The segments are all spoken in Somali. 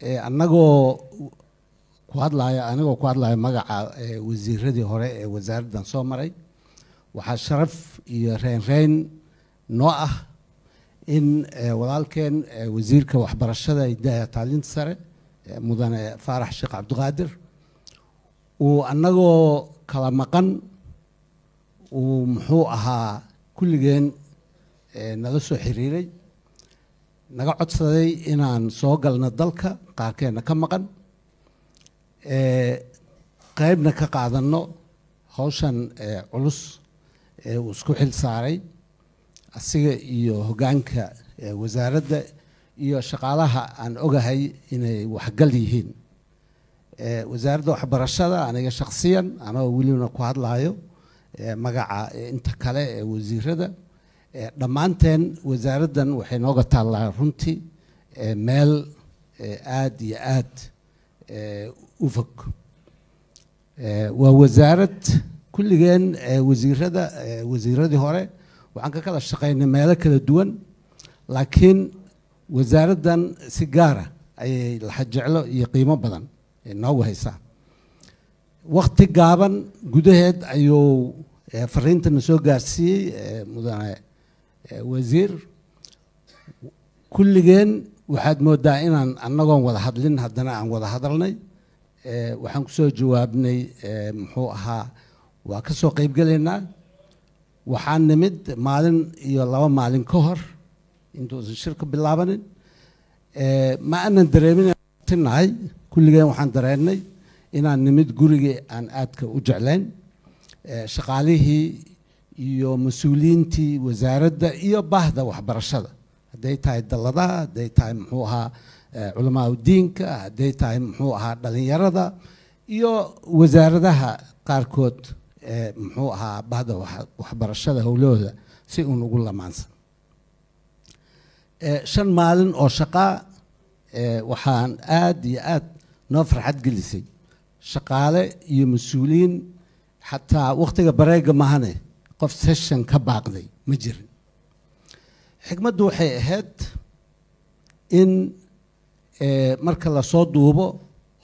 Eh, anagoo ku hadlaya anigoo ku hadlaya magaca eh, wasiiradii hore ee wasaaraddan soo maray waxaa sharaf iyo reynreyn noo ah in eh, walaalkeen wasiirka waxbarashada tacliinta sare mudane faarax sheekh cabdiqaadir uu annagoo kala maqan uu muxuu ahaa kulligeen nala soo xiriiray naga codsaday inaan soo galno dalka qaarkeenna ka maqan eh, qeybna ka qaadanno howshan eh, culus ee eh, uu isku xil saaray asiga iyo hoggaanka wasaaradda iyo shaqaalaha aan ogahay inay waxgal yihiin wasaaradda waxbarashada aniga shakhsiyan anagoo welibna ku hadlaayo magaca inta kale ee wasiirada dhammaanteen wasaaraddan waxay nooga taallaa runtii meel aada iyo aada u fog waa wasaarad kulligeen wasiirada wasiiradii hore waxaan ka kala shaqaynay meelo kala duwan laakiin wasaaraddan si gaara ayay laxajeclo iyo qiimo badan noogu haysaa wakhti gaaban gudaheed ayuu fariintana soo gaarsiiyey mudane wasiir kulligeen waxaad moodaa inaan annagoon wada hadlin haddana aan wada hadalnay eh, waxaan kusoo jawaabnay eh, muxuu ahaa waa ka soo qaybgalaynaa waxaan nimid maalin iyo laba maalin ka hor intuusan shirka bilaabanin eh, ma aanan dareeminatinahay kulligeen waxaan dareennay inaan nimid gurigii aan aadka u jeclayn shaqaalihii iyo mas-uuliyiintii wasaaradda iyo baahda waxbarashada hadday tahay dalladaha hadday tahay muxuu ahaa eh, culamaa udiinka hadday tahay muxuu ahaa dhalinyarada iyo wasaaradaha qaarkood ee eh, muxuu ahaa bahda waxbarashada howlahooda si uun ugu lamaansan eh, shan maalin oo shaqaa waxaan aada iyo aada noo farxad gelisay shaqaale iyo mas-uuliyiin xataa wakhtiga bareega mahane qof session ka baaqday ma jirin xikmaddu waxay ahayd in eh, marka lasoo duubo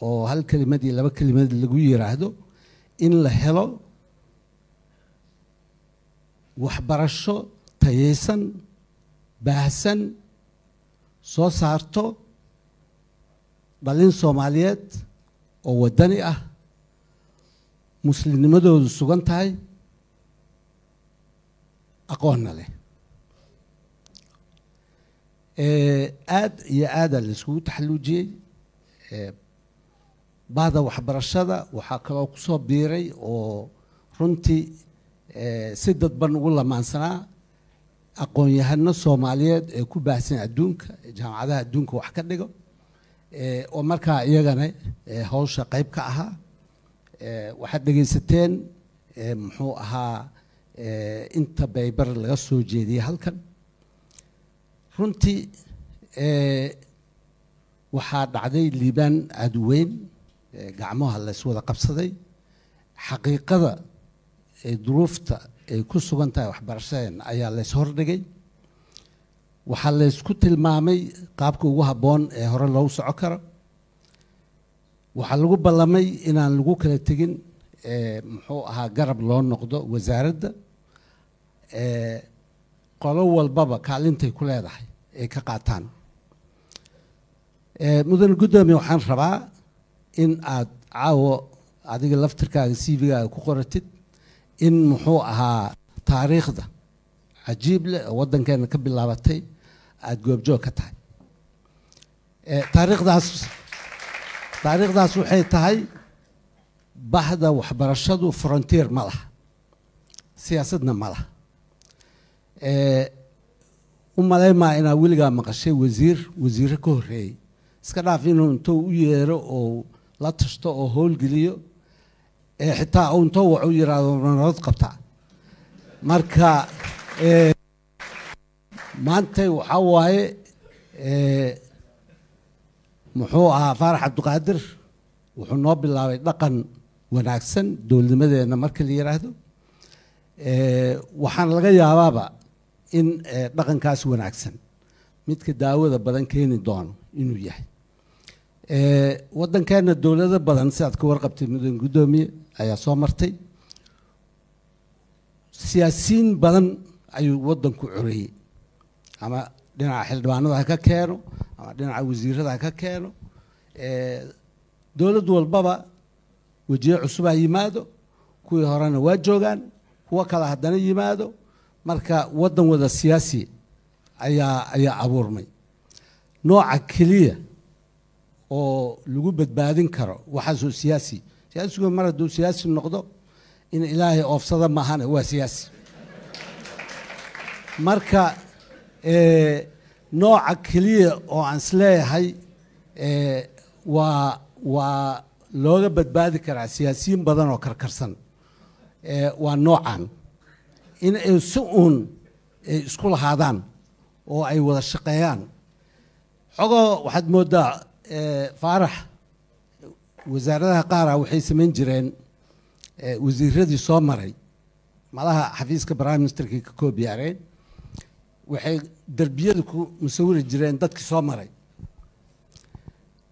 oo hal kelimad iyo laba kelimad lagu yiraahdo in la helo waxbarasho tayaysan baahsan soo saarto dhalin soomaaliyeed oo waddani ah muslimnimadoodu sugan tahay aqoonna leh aada iyo aada laiskugu taxaluujiyey eh, bahda waxbarashada waxaa kaloo kusoo biiray oo runtii eh, si dadban ugu lamaansanaa aqoon-yahano soomaaliyeed ee ku baahsan adduunka jaamacadaha adduunka wax ka dhigo eh, oo markaa iyagana hawsha qeyb ka ahaa waxaad dhegaysateen muxuu ahaa Eh, inta baybar laga soo jeediyey halkan runtii eh, waxaa dhacday liibaan aada weyn eh, gacmaha layswada qabsaday xaqiiqada ee duruufta ay ku sugan tahay waxbarashadeen ayaa lays hordhigay waxaa laysku tilmaamay qaabka ugu habboon ee hore loogu soco karo waxaa lagu ballamay inaan lagu kala tegin muxuu ahaa garab loo noqdo wasaaradda qolo walbaba kaalintay ku leedahay ay ka qaataan mudane guddoomiye waxaan rabaa in aad caawo adiga laftirkaaga cvigaaga ku qoratid in muxuu ahaa taariikhda cajiib leh oo waddankeena ka bilaabatay aada goobjoog ka tahay taariikhdaas taariikhdaas waxay tahay bahda waxbarashadu frontier ma laha siyaasadna ma laha Eh, u maleymaa inaa weligaa maqashay wasiir wasiire ka horeeyey iska dhaaf inuu intou u yeero oo la tashto oo howlgeliyo eh, xitaa intoo waxu yiraahdo nolod qabta marka eh, maantay waxaa waaye muxuu ahaa faarax cabdiqaadir wuxuu noo bilaabay dhaqan wanaagsan dowladnimadeenna marka la yiraahdo waxaan laga yaabaaba in eh, dhaqankaas wanaagsan midka daawada badan keeni doono inuu yahay eh, waddankeena dowlado badan sidaad ka warqabtay mudan gudoomiye ayaa soo martay siyaasiyiin badan ayuu wadanku cureeyey ama dhinaca xildhibaanada ha ka keeno ama dhinaca wasiirada ha ka keeno eh, dowlad walbaba wejiyo cusub yimaado kuwii horena waa joogaan kuwo kale haddana yimaado marka waddan wada siyaasi ayaa ayaa abuurmay nooca keliya oo lagu badbaadin karo waxaasoo siyaasi siyaasigu mar hadduu siyaasi noqdo in ilaahay oofsada maahane waa siyaasi marka nooca keliya oo aan isleeyahay waa waa looga badbaadi karaa siyaasiyiin badan oo karkarsan waa noocan in ay si uun ay isku lahaadaan oo ay wada shaqeeyaan xogoo waxaad mooddaa eh, faarax wasaaradaha qaara ah waxay samayn jireen eh, wasiiradii soo maray malaha xafiiska prime ministerkii ka koob yaareen waxay derbiyada ku musawiri jireen dadkii soo maray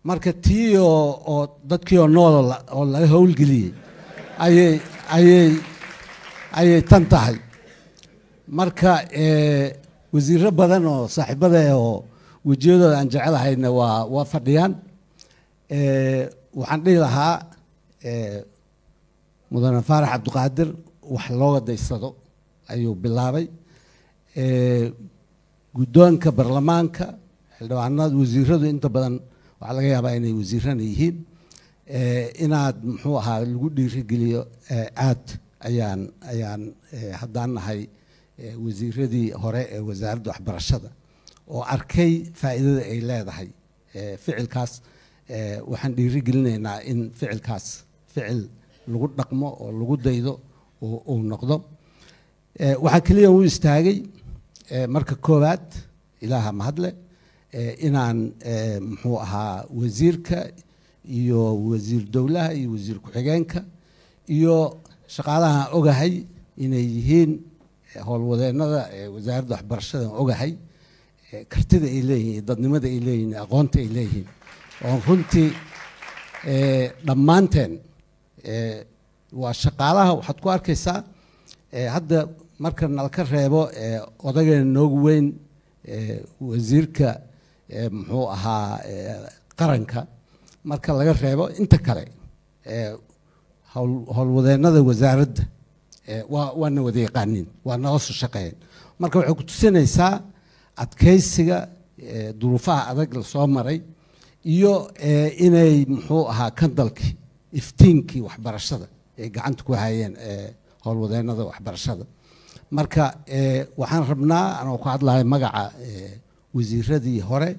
marka tii oo dadkii oo nool oo laga howlgeliyey ayay ayay ayay tan tahay marka wasiiro badan oo saaxiibada eh, oo wejiyadooda aan jecelahayna waa waa fadhiyaan waxaan dhihi lahaa mudane faarax cabduqaadir wax looga daysado ayuu bilaabay guddoonka baarlamaanka xildhibaanada wasiiradu inta badan waxaa laga yaabaa inay wasiirana yihiin inaad muxuu ahaa lagu dhiirigeliyo aad ayaan ayaan haddaan nahay wasiiradii hore ee wasaaradda waxbarashada oo arkay faa'iidada ay leedahay ficilkaas waxaan dhiirigelinaynaa in ficilkaas ficil lagu dhaqmo oo lagu daydo oo uu noqdo waxaa keliya u istaagay marka koowaad ilaaha mahadle inaan muxuu ahaa wasiirka iyo wasiir dowlaha iyo wasiir ku-xigeenka iyo shaqaalahaan ogahay inay yihiin howlwadeennada wasaaradda waxbarashadan ogahay kartida ay leeyihiin dadnimada ay leeyihiin aqoonta ay leeyihiin oon runtii dhammaanteen waa shaqaalaha waxaad ku arkaysaa hadda marka nalka reebo odagayna noogu weyn wasiirka muxuu ahaa qaranka marka laga reebo inta kale howlwadeennada wasaaradda Eh, waana wada yaqaanin waana hoosu shaqeeyeen marka waxay ku tusinaysaa adkaysiga eh, duruufaha adag lasoo maray iyo eh, inay muxuu ahaa kandalkii iftiinkii waxbarashada ay gacanta ku hayeen howlwadeennada waxbarashada marka waxaan rabnaa anoo ku hadlaya magaca wasiiradii hore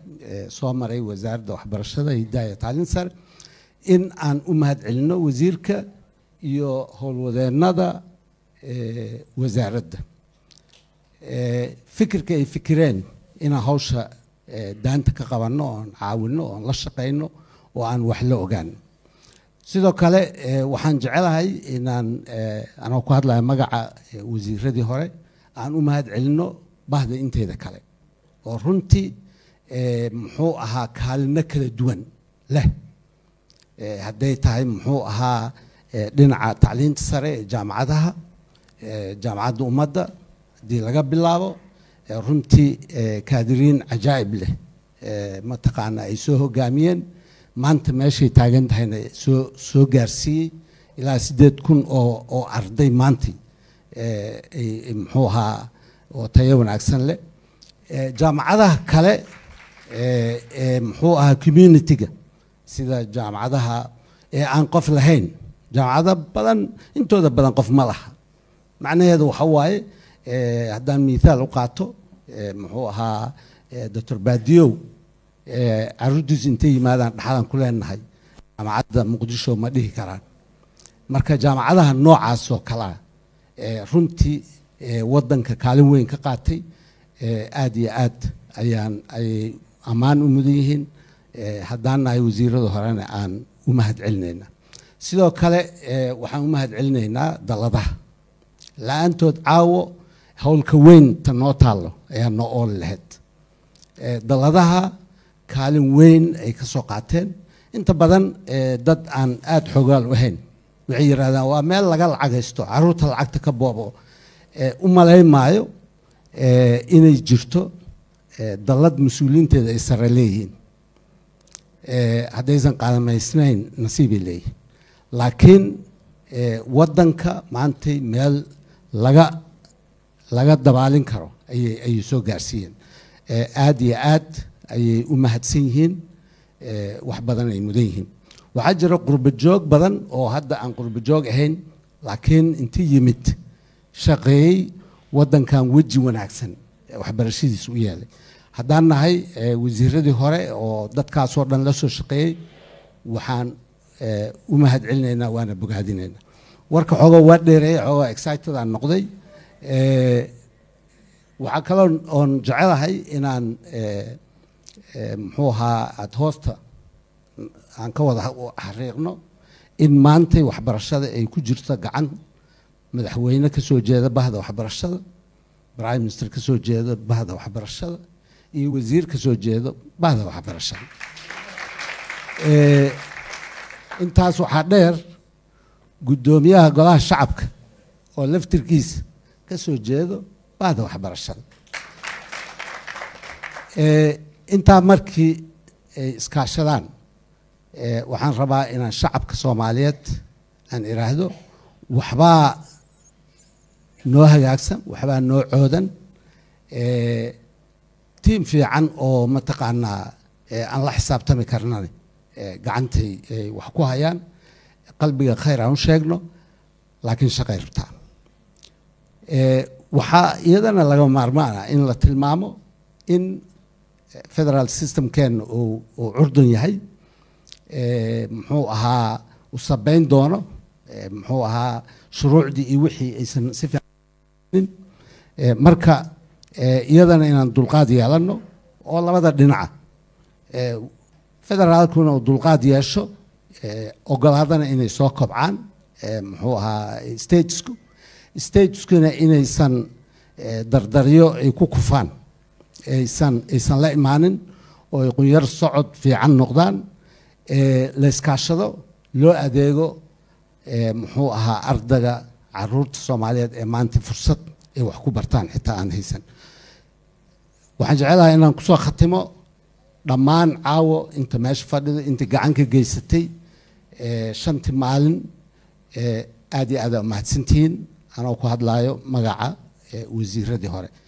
soo maray wasaaradda waxbarashada hidaaya tacliin sare in aan u mahad celino wasiirka iyo howlwadeennada wasaaradda fikirka ay fikireen inaan hawsha daanta ka qabanno oan caawinno oan la shaqayno oo aan wax la ogaano sidoo kale waxaan jecelahay inaan anoo ku hadlaya magaca wasiiradii hore aan u mahad celinno bahda inteeda kale oo runtii muxuu ahaa kaalino kala duwan leh hadday tahay muxuu ahaa dhinaca tacliinta sare ee jaamacadaha jaamacadda ummadda haddii laga bilaabo runtii kaadiriin cajaa'ib leh mataqaana ay soo hogaamiyeen maanta meeshay taagan tahayna soo soo gaarsiiyey ilaa siddeed kun oo oo arday maantii muxuu ahaa oo tayo wanaagsan leh jaamacadaha kale ee muxuu ahaa communityga sida jaamacadaha ee aan qof lahayn jaamacada badan intooda badan qof ma laha macnaheedu waxa waaye eh, haddaan mithaal u qaato eh, muxuu ahaa eh, doctor baadiyow caruurdiisu intay yimaadaan dhaxadan ku leenahay jaamacadda muqdisho ma dhihi karaan marka jaamacadaha noocaasoo kalea runtii wadanka kaalin weyn ka qaatay aada iyo aad ayaan ayay ammaan u mudan yihiin haddaannahay wasiirada horena aan u mahad celinayna sidoo kale waxaan u mahadcelinaynaa celinaynaa daladaha la-aantood caawo howlka weyn ta noo taallo ayaa noo ooli lahayd daladaha kaalin weyn ay ka soo qaateen inta badan dad aan aada xogaal u ahayn waxay yidhahdaan waa meel laga lacagaysto caruurta lacagta ka boobo u malay maayo inay jirto dalad mas-uuliyiinteeda ay sare leeyihiin haddaysan qaadamaysnayn nasiibay leeyihin laakiin waddanka maantay meel laga laga dabaalin karo ayay ayay soo gaarsiiyeen eh, aad iyo aad ayay u mahadsan yihiin eh, wax badan ay mudan yihiin waxaa jira qurbajoog badan oo hadda aan qurbajoog ahayn laakiin inti yimid shaqeeyey waddankan weji wanaagsan eh, waxbarashadiis u yeelay haddaan nahay wasiiradii hore oo dadkaasoo dhan la soo shaqeeyey waxaan u mahad celinaynaa waana bogaadinaynaa warka xoogoo waa dheereeyay xoogoo excited aan noqday eh, waxaa kaloo oon jecelahay inaan eh, eh, muxuu ahaa aada hoosta aan ka wada xariiqno in maantay waxbarashada ay ku jirto gacan madaxweyne kasoo jeeda bahda waxbarashada prime minister ka soo jeeda bahda waxbarashada iyo wasiir kasoo jeedo bahda waxbarashada intaas waxaa dheer guddoomiyaha golaha shacabka oo laftirkiisa ka soo jeedo bahda waxbarashada eh, intaa markii ay eh, iskaashadaan eh, waxaan rabaa inaan shacabka soomaaliyeed aan iraahdo waxbaa noo hagaagsan waxbaa noo coodan tiim fiican oo mataqaanaa aan la xisaabtami karnana gacantay ay wax ku hayaan qalbiga khayr aan u sheegno laakiin shaqay eh, waxaa iyadana laga maarmaana in la tilmaamo in eh, federaal systemkeenna uu curdun yahay eh, muxuu ahaa u sabeyn doono muxuu ahaa shuruucdii iyo wixii aysan si fiicanin marka iyadana inaan dulqaad yeelanno oo labada dhinaca federaalkuna uu dulqaad yeesho Eh, ogolaadana inay soo kobcaan eh, muxuu ahaa stagesku stageskuna inaysan eh, dardaryo ay ku kufaan aysan aysan la imaanin oo ay qunyar socod fiican noqdaan layskaashado loo adeego muxuu ahaa ardaga caruurta soomaaliyeed ee maanta fursad ay wax ku bartaan xitaa aan haysan waxaan jecelahay inaan kusoo khatimo dhammaan caawo inta meesha fadhido inta gacanka geysatay shanti maalin aada iyo aada mahadsantihiin anoo ku hadlaayo magaca wasiiradii hore